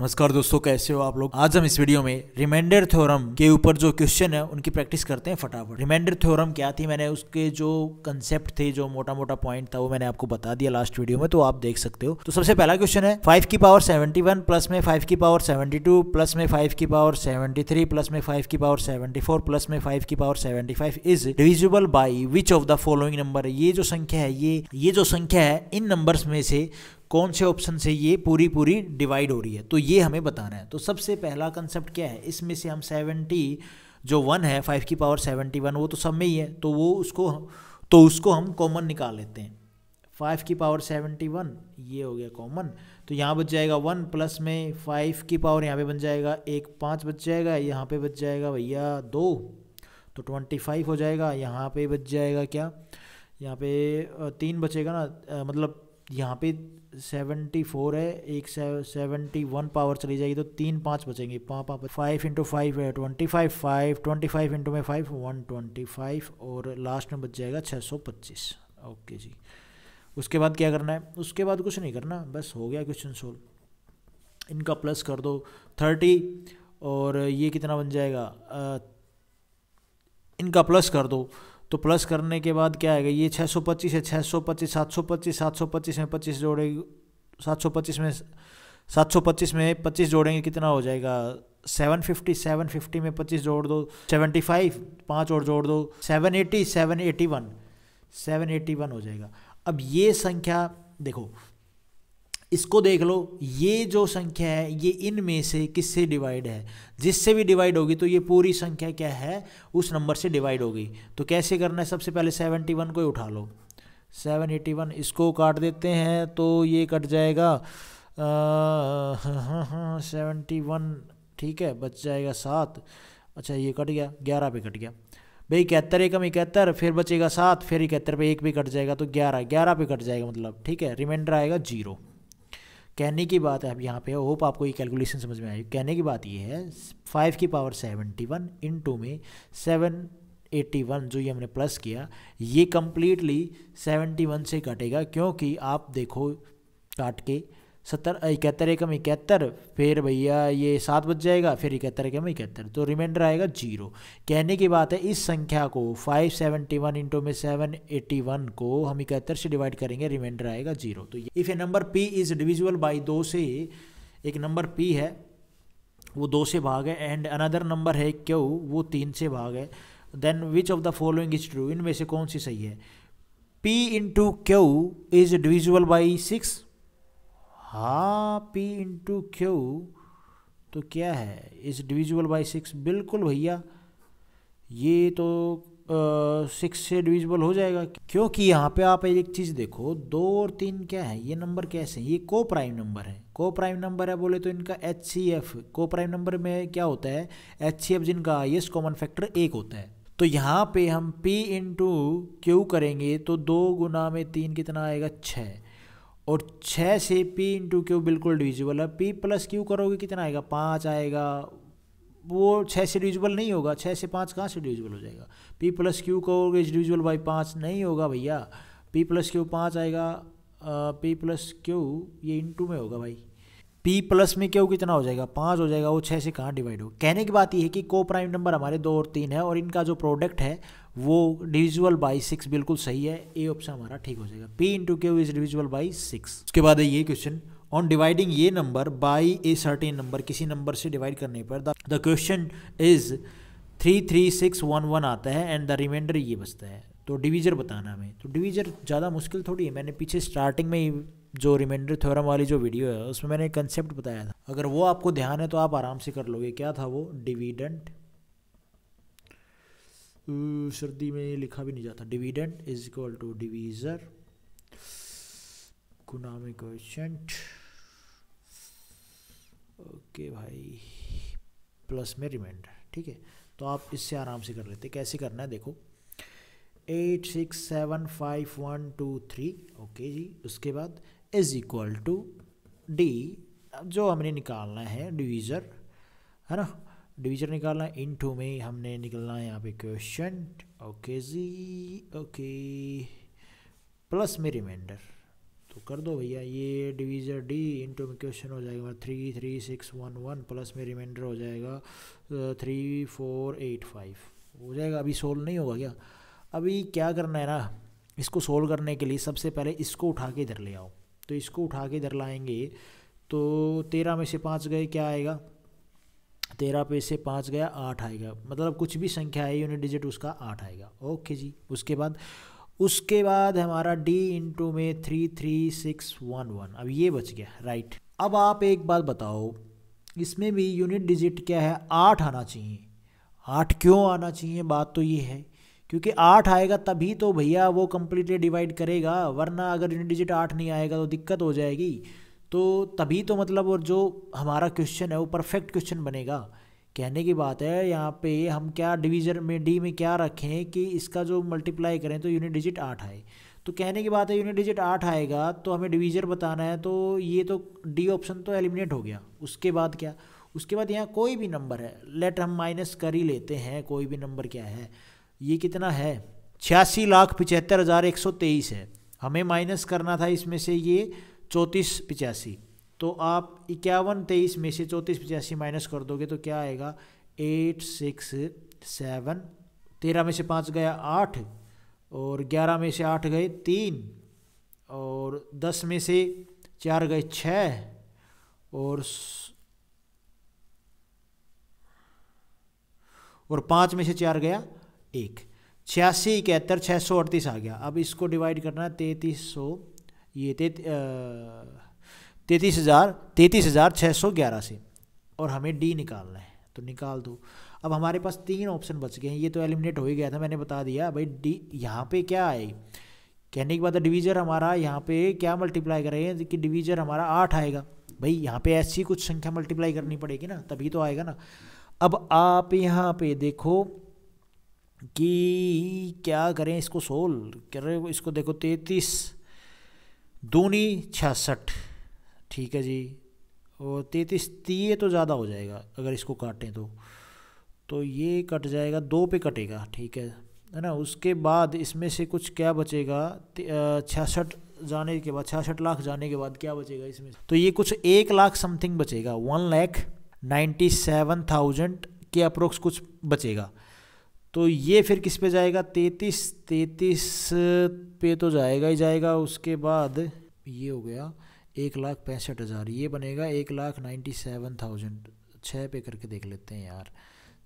नमस्कार दोस्तों कैसे हो आप लोग आज हम इस वीडियो में रिमाइंडर थ्योरम के ऊपर जो क्वेश्चन है उनकी प्रैक्टिस करते हैं फटाफट रिमाइंडर थ्योरम क्या थी मैंने उसके जो कंसेप्ट थे जो मोटा मोटा पॉइंट था वो मैंने आपको बता दिया लास्ट वीडियो में तो आप देख सकते हो तो सबसे पहला क्वेश्चन है फाइव की पावर सेवेंटी वन प्लस में फाइव की पावर सेवेंटी टू प्लस में फाइव की पावर सेवेंटी थ्री प्लस में फाइव की पावर सेवेंटी फोर प्लस में फाइव की power seventy five is divisible by which of the following number ये जो संख्या है ये ये जो संख्या है इन नंबर में से कौन से ऑप्शन से ये पूरी पूरी डिवाइड हो रही है तो ये हमें बताना है तो सबसे पहला कंसेप्ट क्या है इसमें से हम सेवेंटी जो वन है फाइव की पावर सेवेंटी वन वो तो सब में ही है तो वो उसको तो उसको हम कॉमन निकाल लेते हैं फाइव की पावर सेवेंटी वन ये हो गया कॉमन तो यहाँ बच जाएगा वन प्लस में फाइव की पावर यहाँ पे बन जाएगा एक पाँच बच जाएगा यहाँ पे बच जाएगा भैया दो तो ट्वेंटी फाइव हो जाएगा यहाँ पे बच जाएगा क्या यहाँ पे तीन बचेगा ना मतलब यहाँ पे सेवेंटी फोर है एक सेवेंटी वन पावर चली जाएगी तो तीन पाँच बचेंगे पाँच पाँच फाइव इंटू फाइव है twenty five five twenty five into में फाइव वन ट्वेंटी फाइव और लास्ट में बच जाएगा छः सौ पच्चीस ओके जी उसके बाद क्या करना है उसके बाद कुछ नहीं करना बस हो गया क्वेश्चन सोल्व इनका प्लस कर दो थर्टी और ये कितना बन जाएगा आ, इनका प्लस कर दो तो प्लस करने के बाद क्या आएगा ये 625 है 625 725 725 में 25 जोड़ेंगे 725 में 725 में 25 जोड़ेंगे कितना हो जाएगा 750 750 में 25 जोड़ दो 75 पाँच और जोड़ दो 780 781 781 हो जाएगा अब ये संख्या देखो इसको देख लो ये जो संख्या है ये इनमें से किससे डिवाइड है जिससे भी डिवाइड होगी तो ये पूरी संख्या क्या है उस नंबर से डिवाइड होगी तो कैसे करना है सबसे पहले सेवेंटी वन को उठा लो सेवन एटी वन इसको काट देते हैं तो ये कट जाएगा सेवेंटी वन हाँ, हाँ, हाँ, ठीक है बच जाएगा सात अच्छा ये कट गया ग्यारह पे कट गया भाई इकहत्तर एकम इकहत्तर फिर बचेगा सात फिर इकहत्तर पे एक भी कट जाएगा तो ग्यारह ग्यारह पे कट जाएगा मतलब ठीक है रिमाइंडर आएगा जीरो कहने की बात है अब यहाँ पे होप आपको ये कैलकुलेशन समझ में आई कहने की बात ये है फाइव की power seventy one into में सेवन एट्टी वन जो ये हमने प्लस किया ये कम्प्लीटली सेवेंटी वन से कटेगा क्योंकि आप देखो काट के सत्तर इकहत्तर एकम इकहत्तर फिर भैया ये सात बज जाएगा फिर इकहत्तर एकम इकहत्तर तो रिमाइंडर आएगा जीरो कहने की बात है इस संख्या को फाइव सेवेंटी वन इंटू में सेवन एटी वन को हम इकहत्तर से डिवाइड करेंगे रिमाइंडर आएगा जीरो तो if a number P is divisible by दो से एक नंबर पी है वो दो से भाग है एंड अनदर नंबर है क्यों वो तीन से भाग है then which of the following is true इनमें से कौन सी सही है P into Q is divisible by six हाँ पी इंटू क्यू तो क्या है इस डिविजिबल बाई सिक्स बिल्कुल भैया ये तो सिक्स से डिविजिबल हो जाएगा क्योंकि यहाँ पे आप एक चीज़ देखो दो और तीन क्या है ये नंबर कैसे हैं ये को प्राइम नंबर है को प्राइम नंबर है बोले तो इनका एच सी एफ को प्राइम नंबर में क्या होता है एच सी एफ जिनका हाइएस्ट कॉमन फैक्टर एक होता है तो यहाँ पे हम पी इंटू क्यू करेंगे तो दो गुना में तीन कितना आएगा छः और छः से पी इंटू क्यू बिल्कुल डिविजिबल है पी प्लस क्यू करोगे कितना आएगा पाँच आएगा वो छः से डिविजिबल नहीं होगा छः से पाँच कहाँ से डिविजिबल हो जाएगा पी प्लस क्यू करोगे इज डिविजिबल बाई पाँच नहीं होगा भैया पी प्लस क्यू पाँच आएगा पी प्लस क्यू ये इंटू में होगा भाई पी प्लस में क्यों कितना हो जाएगा पाँच हो जाएगा वो छः से कहाँ डिवाइड हो कहने की बात यह है कि को प्राइम नंबर हमारे दो और तीन है और इनका जो प्रोडक्ट है वो डिविजुअल बाई सिक्स बिल्कुल सही है ए ऑप्शन हमारा ठीक हो जाएगा P into Q is divisible by six उसके बाद है ये क्वेश्चन ऑन डिवाइडिंग ये number by a certain number किसी नंबर से डिवाइड करने पर the question is three three six one one आता है एंड द रिमाइंडर ये बचता है तो डिवीजर बताना हमें तो डिवीजर ज़्यादा मुश्किल थोड़ी है मैंने पीछे स्टार्टिंग में ही जो रिमाइंडर थ्योरम वाली जो वीडियो है उसमें मैंने एक कंसेप्ट बताया था अगर वो आपको ध्यान है तो आप आराम से कर लोगे क्या था वो डिविडेंट uh, सर्दी में लिखा भी नहीं जाता dividend is equal to divisor गुना में क्वेश्चेंट ओके भाई प्लस में रिमाइंडर ठीक है तो आप इससे आराम से कर लेते कैसे करना है देखो eight six seven five one two three okay जी उसके बाद इज इक्वल टू डी जो हमने निकालना है डिवीज़र है ना डिवीज़र निकालना है इन टू में हमने निकलना है यहाँ पे क्वेश्चन ओके जी ओके प्लस में रिमाइंडर तो कर दो भैया ये डिवीज़र डी इंटू में क्वेश्चन हो जाएगा three three six one one plus में रिमाइंडर हो जाएगा थ्री फोर एट फाइव हो जाएगा अभी सोल्व नहीं होगा क्या अभी क्या करना है ना इसको सोल्व करने के लिए सबसे पहले इसको उठा के इधर ले आओ तो इसको उठा के इधर लाएंगे तो तेरह में से पाँच गए क्या आएगा तेरह पे से पाँच गया आठ आएगा मतलब कुछ भी संख्या है यूनिट डिजिट उसका आठ आएगा ओके जी उसके बाद उसके बाद हमारा डी इंटू में three three six one one अब ये बच गया राइट अब आप एक बात बताओ इसमें भी यूनिट डिजिट क्या है आठ आना चाहिए आठ क्यों आना चाहिए बात तो ये है क्योंकि आठ आएगा तभी तो भैया वो कम्प्लीटली डिवाइड करेगा वरना अगर यूनिट डिजिट आठ नहीं आएगा तो दिक्कत हो जाएगी तो तभी तो मतलब और जो हमारा क्वेश्चन है वो परफेक्ट क्वेश्चन बनेगा कहने की बात है यहाँ पे हम क्या डिवीजन में डी में क्या रखें कि इसका जो मल्टीप्लाई करें तो यूनिट डिजिट आठ आए तो कहने की बात है यूनिट डिजिट आठ आएगा तो हमें डिवीजर बताना है तो ये तो डी ऑप्शन तो एलिमिनेट हो गया उसके बाद क्या उसके बाद यहाँ कोई भी नंबर है लेट हम माइनस कर ही लेते हैं कोई भी नंबर क्या है ये कितना है छियासी लाख पिचहत्तर हज़ार एक सौ तेईस है हमें माइनस करना था इसमें से ये चौंतीस पिचासी तो आप इक्यावन तेईस में से चौंतीस पचासी माइनस कर दोगे तो क्या आएगा एट सिक्स सेवन तेरह में से पाँच गया आठ और ग्यारह में से आठ गए तीन और दस में से चार गए छः और और पाँच में से चार गया एक छियासी इकहत्तर छः सौ अड़तीस आ गया अब इसको डिवाइड करना है तैंतीस सौ ये तैतीस हज़ार तैंतीस हज़ार छः सौ ग्यारह से और हमें डी निकालना है तो निकाल दो अब हमारे पास तीन ऑप्शन बच गए हैं ये तो एलिमिनेट हो ही गया था मैंने बता दिया भाई डी यहाँ पे क्या आएगी कहने की बात है डिवीज़र हमारा यहाँ पे क्या मल्टीप्लाई करें कि डिवीज़र हमारा आठ आएगा भाई यहाँ पे ऐसी कुछ संख्या मल्टीप्लाई करनी पड़ेगी ना तभी तो आएगा ना अब आप यहाँ पे देखो कि क्या करें इसको सोल्व कर रहे इसको देखो तैतीस दूनी छियासठ ठीक है जी और तैतीस तीय तो ज़्यादा हो जाएगा अगर इसको काटें तो तो ये कट जाएगा दो पे कटेगा ठीक है है ना उसके बाद इसमें से कुछ क्या बचेगा छियासठ जाने के बाद छियासठ लाख जाने के बाद क्या बचेगा इसमें तो ये कुछ एक लाख समथिंग बचेगा one lakh ninety seven thousand के अप्रोक्स कुछ बचेगा तो ये फिर किस पे जाएगा तैतीस तैतीस पे तो जाएगा ही जाएगा उसके बाद ये हो गया एक लाख पैंसठ हज़ार ये बनेगा एक लाख नाइन्टी सेवन थाउजेंड छः पे करके देख लेते हैं यार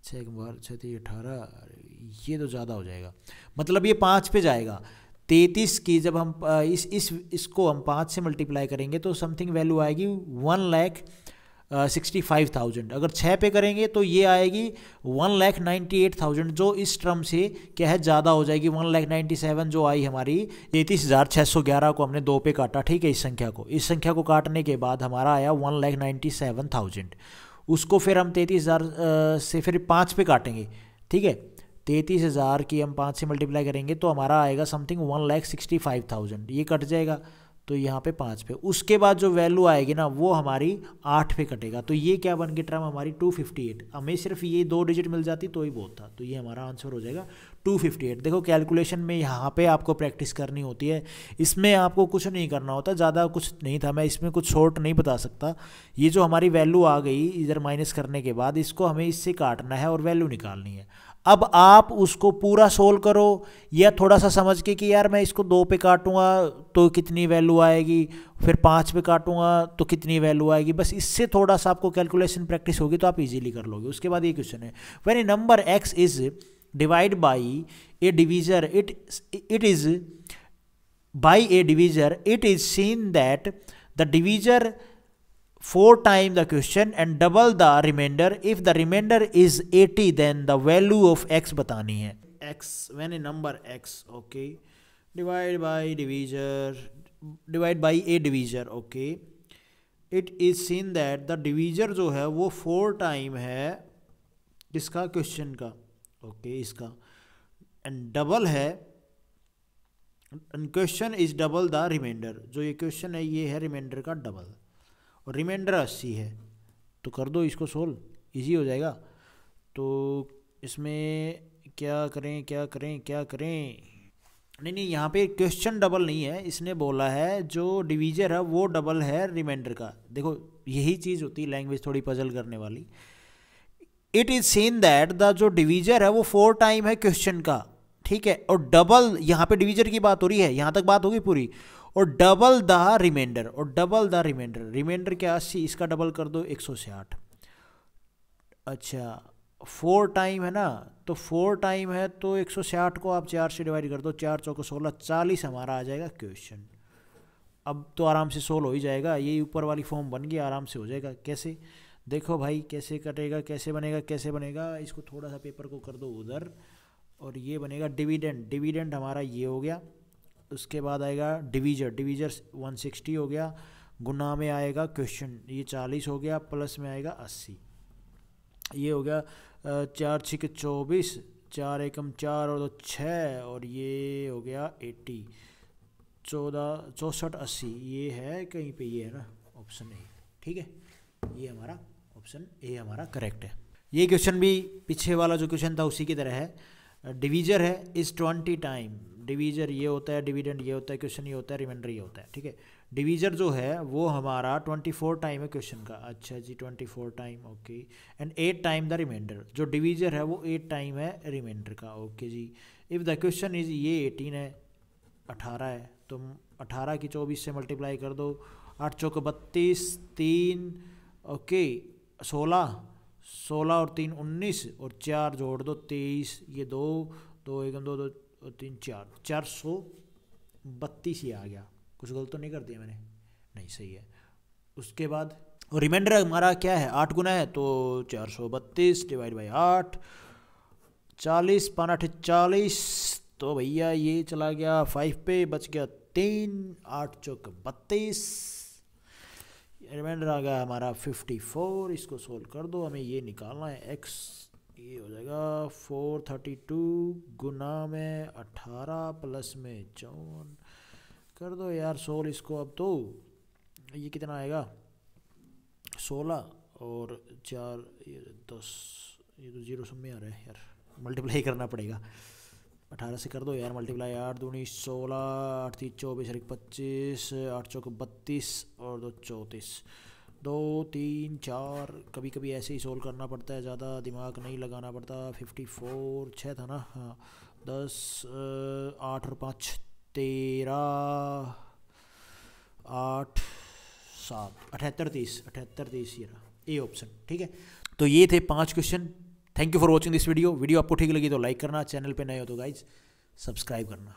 छः बार छः तीन अठारह ये तो ज़्यादा हो जाएगा मतलब ये पाँच पे जाएगा तैतीस की जब हम इस इस इसको हम पाँच से मल्टीप्लाई करेंगे तो समथिंग वैल्यू आएगी one lakh sixty five thousand अगर छः पे करेंगे तो ये आएगी one lakh ninety eight thousand जो इस टर्म से क्या है ज़्यादा हो जाएगी वन लैख नाइन्टी सेवन जो आई हमारी तैंतीस हज़ार छः सौ ग्यारह को हमने दो पे काटा ठीक है इस संख्या को इस संख्या को काटने के बाद हमारा आया one lakh ninety seven thousand उसको फिर हम तैंतीस हज़ार से फिर पाँच पे काटेंगे ठीक है तैंतीस हज़ार की हम पाँच से मल्टीप्लाई करेंगे तो हमारा आएगा something one lakh sixty five thousand ये कट जाएगा तो यहाँ पे पाँच पे उसके बाद जो वैल्यू आएगी ना वो हमारी आठ पे कटेगा तो ये क्या बन गई टर्म हमारी टू फिफ्टी एट हमें सिर्फ ये दो डिजिट मिल जाती तो ही बहुत था तो ये हमारा आंसर हो जाएगा टू फिफ्टी एट देखो कैलकुलेशन में यहाँ पे आपको प्रैक्टिस करनी होती है इसमें आपको कुछ नहीं करना होता ज़्यादा कुछ नहीं था मैं इसमें कुछ शॉर्ट नहीं बता सकता ये जो हमारी वैल्यू आ गई इधर माइनस करने के बाद इसको हमें इससे काटना है और वैल्यू निकालनी है अब आप उसको पूरा सोल्व करो या थोड़ा सा समझ के कि यार मैं इसको दो पे काटूंगा तो कितनी वैल्यू आएगी फिर पाँच पे काटूंगा तो कितनी वैल्यू आएगी बस इससे थोड़ा सा आपको कैलकुलेशन प्रैक्टिस होगी तो आप इजीली कर लोगे उसके बाद ये क्वेश्चन है when a number X is divide by a divisor it it is by a divisor it is seen that the divisor 4 times the question and double the remainder. If the remainder is 80 then the value of x बतानी है x when a number x okay divide by divisor divide by a divisor okay it is seen that the divisor जो है वो four time है किसका question का okay okay, इसका and double है question is double the remainder जो ये क्वेश्चन है ये है रिमाइंडर का डबल और रिमाइंडर अस्सी है तो कर दो इसको सोल्व ईजी हो जाएगा तो इसमें क्या करें क्या करें क्या करें नहीं नहीं यहाँ पे क्वेश्चन डबल नहीं है इसने बोला है जो डिवीजर है वो डबल है रिमाइंडर का देखो यही चीज़ होती है लैंग्वेज थोड़ी पजल करने वाली it is seen that the जो डिवीजर है वो फोर टाइम है क्वेश्चन का ठीक है और डबल यहाँ पे डिवीजर की बात हो रही है यहाँ तक बात होगी पूरी और डबल द रिमाइंडर और डबल द रिमाइंडर रिमाइंडर क्या अस्सी इसका डबल कर दो एक सौ साठ अच्छा फोर टाइम है ना तो फोर टाइम है तो एक सौ साठ को आप चार से डिवाइड कर दो चार चौको सोलह चालीस हमारा आ जाएगा क्वेश्चन अब तो आराम से सोल्व हो ही जाएगा ये ऊपर वाली फॉर्म बन गई आराम से हो जाएगा कैसे देखो भाई कैसे कटेगा कैसे बनेगा कैसे बनेगा इसको थोड़ा सा पेपर को कर दो उधर और ये बनेगा डिविडेंड डिविडेंड हमारा ये हो गया उसके बाद आएगा डिवीजर डिवीजर 160 हो गया गुना में आएगा क्वेश्चन ये 40 हो गया प्लस में आएगा 80 ये हो गया चार छिक चौबीस चार एकम चार और दो छः और ये हो गया एट्टी चौदह चौंसठ अस्सी ये है कहीं पे ये है ना ऑप्शन ए ठीक है ये हमारा ऑप्शन ए हमारा करेक्ट है ये क्वेश्चन भी पीछे वाला जो क्वेश्चन था उसी की तरह है डिवीजर है इस ट्वेंटी टाइम डिवीजर ये होता है डिविडेंड ये होता है क्वेश्चन ये होता है रिमाइंडर ये होता है ठीक है डिवीजर जो है वो हमारा ट्वेंटी फोर टाइम है क्वेश्चन का अच्छा जी twenty four time okay and eight time the remainder जो डिवीजर है वो एट टाइम है रिमाइंडर का ओके जी इफ़ द क्वेश्चन इज ये एटीन है अठारह है तुम अठारह की चौबीस से मल्टीप्लाई कर दो आठ चौक बत्तीस तीन ओके सोलह सोलह और तीन उन्नीस और चार जोड़ दो तेईस ये दो दो एकदम दो दो दो तीन चार चार सौ बत्तीस ही आ गया कुछ गलत तो नहीं कर दिया मैंने नहीं सही है उसके बाद और रिमाइंडर हमारा क्या है आठ गुना है तो चार सौ बत्तीस डिवाइड बाई आठ चालीस पान आठ चालीस तो भैया ये चला गया फाइव पे बच गया तीन आठ चौक बत्तीस रिमाइंडर आ गया हमारा फिफ्टी फोर इसको सोल्व कर दो हमें ये निकालना है एक्स ये हो जाएगा फोर थर्टी टू गुना में अट्ठारह प्लस में चौवन कर दो यार सोल इसको अब तो ये कितना आएगा सोलह और चार ये दस ये तो जीरो सब में आ रहा है यार मल्टीप्लाई करना पड़ेगा अठारह से कर दो यार मल्टीप्लाई आठ दूनी सोलह आठ तीस चौबीस एक पच्चीस आठ चौक बत्तीस और दो चौंतीस दो तीन चार कभी कभी ऐसे ही सोल्व करना पड़ता है ज़्यादा दिमाग नहीं लगाना पड़ता फिफ्टी फोर छः था ना हाँ दस आठ और पाँच तेरह आठ सात अठहत्तर तीस अठहत्तर तीस ये ए ऑप्शन ठीक है तो ये थे पांच question thank you for watching this video video आपको ठीक लगी तो लाइक करना चैनल पर नए हो तो गाइज सब्सक्राइब करना